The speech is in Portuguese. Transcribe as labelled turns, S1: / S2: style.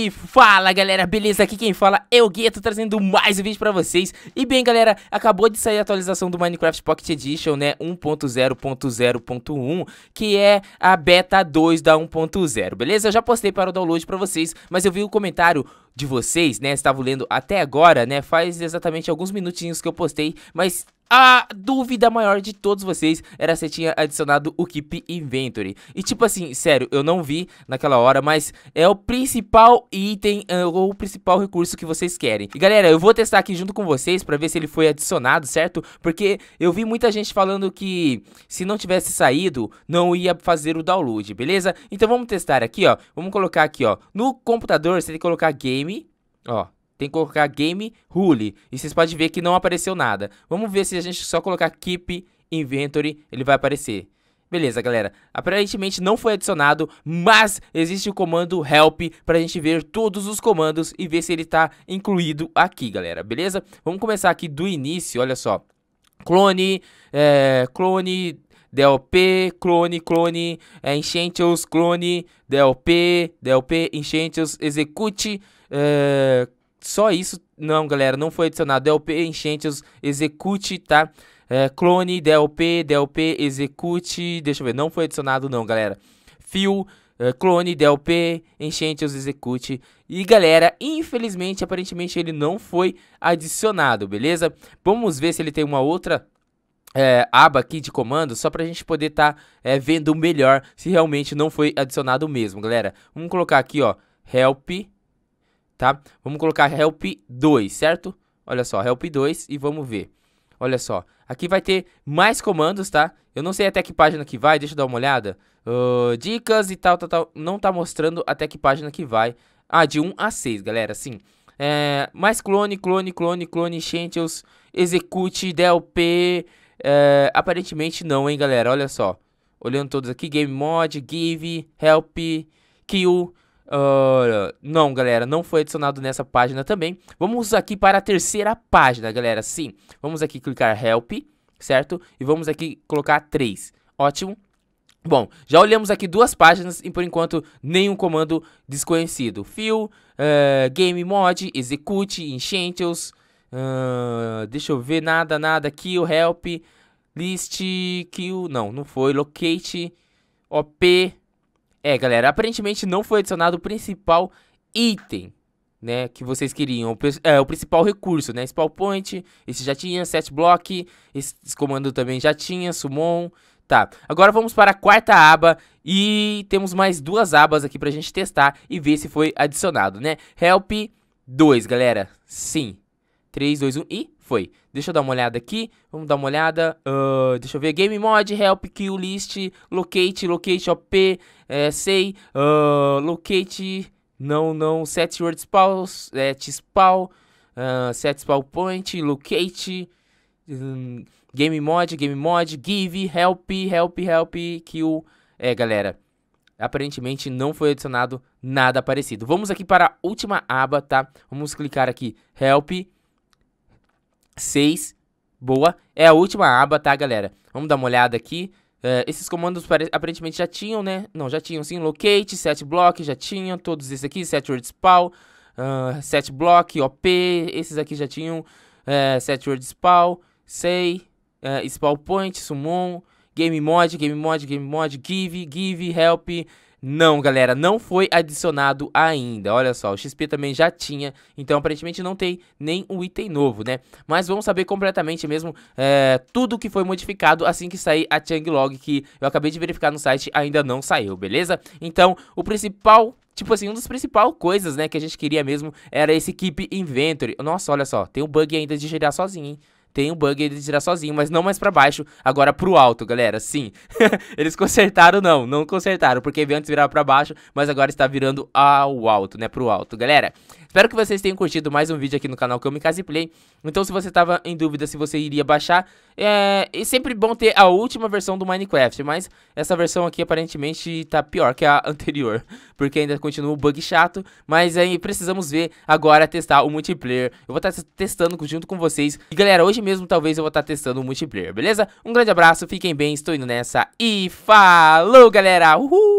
S1: E fala galera, beleza? Aqui quem fala é o Gueto, trazendo mais um vídeo pra vocês E bem galera, acabou de sair a atualização do Minecraft Pocket Edition, né? 1.0.0.1 Que é a Beta 2 da 1.0, beleza? Eu já postei para o download pra vocês Mas eu vi o um comentário de vocês, né? Estava lendo até agora, né? Faz exatamente alguns minutinhos que eu postei, mas a dúvida maior de todos vocês era se tinha adicionado o Keep Inventory. E tipo assim, sério, eu não vi naquela hora, mas é o principal item ou é o principal recurso que vocês querem. E galera, eu vou testar aqui junto com vocês pra ver se ele foi adicionado, certo? Porque eu vi muita gente falando que se não tivesse saído, não ia fazer o download, beleza? Então vamos testar aqui, ó. Vamos colocar aqui, ó. No computador, você tem que colocar game, ó, tem que colocar Game Rule. E vocês podem ver que não apareceu nada. Vamos ver se a gente só colocar Keep Inventory, ele vai aparecer. Beleza, galera. Aparentemente não foi adicionado, mas existe o comando help pra gente ver todos os comandos e ver se ele tá incluído aqui, galera. Beleza? Vamos começar aqui do início, olha só. Clone, é, clone DLP, clone, clone, é, enchentes, clone, DLP, DLP, enchentes, execute, é, só isso, não, galera, não foi adicionado DLP Enchentes Execute, tá? É, clone, DLP, DLP Execute, deixa eu ver, não foi adicionado não, galera. Fio, é, clone, DLP, Enchentes Execute. E galera, infelizmente, aparentemente ele não foi adicionado, beleza? Vamos ver se ele tem uma outra é, aba aqui de comando, só pra gente poder tá é, vendo melhor se realmente não foi adicionado mesmo, galera. Vamos colocar aqui, ó, help, tá? Vamos colocar help 2, certo? Olha só, help 2 e vamos ver. Olha só, aqui vai ter mais comandos, tá? Eu não sei até que página que vai, deixa eu dar uma olhada. Uh, dicas e tal, tal, tal. Não tá mostrando até que página que vai. Ah, de 1 a 6, galera, sim. É, mais clone, clone, clone, clone, Essentials, execute, DLP. É, aparentemente não, hein, galera? Olha só. Olhando todos aqui, Game Mod, Give, Help, Kill. Uh, não, galera, não foi adicionado nessa página também. Vamos aqui para a terceira página, galera. Sim, vamos aqui clicar Help, certo? E vamos aqui colocar 3. Ótimo. Bom, já olhamos aqui duas páginas e por enquanto nenhum comando desconhecido. Fill, uh, Game Mod, Execute, Inchentials, uh, ah, deixa eu ver, nada, nada, Kill, Help, List, Kill, não, não foi, Locate, OP, é, galera, aparentemente não foi adicionado o principal item, né, que vocês queriam. O, é, o principal recurso, né, Spawn Point, esse já tinha, Set Block, esse, comando também já tinha, Summon, Tá, agora vamos para a quarta aba e temos mais duas abas aqui pra gente testar e ver se foi adicionado, né? Help 2, galera. Sim. 3, 2, 1 e foi. Deixa eu dar uma olhada aqui. Vamos dar uma olhada. Uh, deixa eu ver. Game mod, help, kill list, locate, locate, OP, é, eh, sei, uh, locate, não, não, set word spawn, set spawn, uh, set spawn point, locate, um, game mod, game mod, give, help, help, help, kill. É, galera, aparentemente não foi adicionado nada parecido. Vamos aqui para a última aba, tá? Vamos clicar aqui, help, help. 6, boa. É a última aba, tá, galera? Vamos dar uma olhada aqui. Uh, esses comandos aparentemente já tinham, né? Não, já tinham sim. Locate, set block, já tinham. Todos esses aqui, set word spawn, uh, ah, set block, OP. Esses aqui já tinham. Uh, é, set word spawn, say, uh, é, spawn point, summon. Game Mod, Game Mod, Game Mod, Give, Give, Help. Não, galera, não foi adicionado ainda. Olha só, o XP também já tinha, então aparentemente não tem nem um item novo, né? Mas vamos saber completamente mesmo é, tudo que foi modificado assim que sair a Log, que eu acabei de verificar no site, ainda não saiu, beleza? Então, o principal Tipo assim, um dos principais coisas, né, que a gente queria mesmo era esse Keep Inventory. Nossa, olha só, tem um bug ainda de gerar sozinho, hein? tem um bug ele tirar sozinho, mas não mais para baixo, agora pro alto, galera. Sim, eles consertaram não, não consertaram, porque antes virava para baixo, mas agora está virando ao alto, né, pro alto, galera. Espero que vocês tenham curtido mais um vídeo aqui no canal Kamikaze Play. Então, se você tava em dúvida se você iria baixar, é... é sempre bom ter a última versão do Minecraft, mas essa versão aqui aparentemente tá pior que a anterior, porque ainda continua o bug chato, mas aí precisamos ver agora testar o multiplayer. Eu vou estar tá testando junto com vocês. E galera, hoje mesmo talvez eu vou estar tá testando o multiplayer, beleza? Um grande abraço, fiquem bem, estou indo nessa e falou, galera! Uhul!